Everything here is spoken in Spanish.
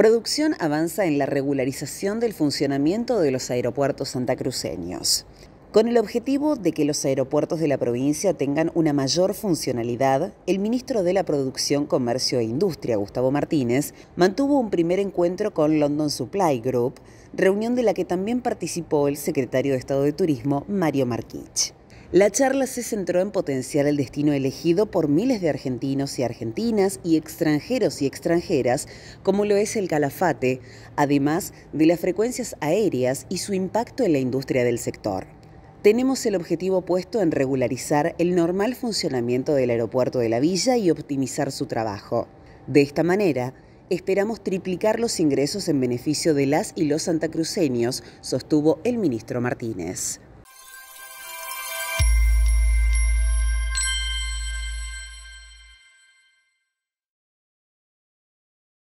Producción avanza en la regularización del funcionamiento de los aeropuertos santacruceños. Con el objetivo de que los aeropuertos de la provincia tengan una mayor funcionalidad, el ministro de la Producción, Comercio e Industria, Gustavo Martínez, mantuvo un primer encuentro con London Supply Group, reunión de la que también participó el secretario de Estado de Turismo, Mario Marquich. La charla se centró en potenciar el destino elegido por miles de argentinos y argentinas y extranjeros y extranjeras, como lo es el calafate, además de las frecuencias aéreas y su impacto en la industria del sector. Tenemos el objetivo puesto en regularizar el normal funcionamiento del aeropuerto de la villa y optimizar su trabajo. De esta manera, esperamos triplicar los ingresos en beneficio de las y los santacruceños, sostuvo el ministro Martínez.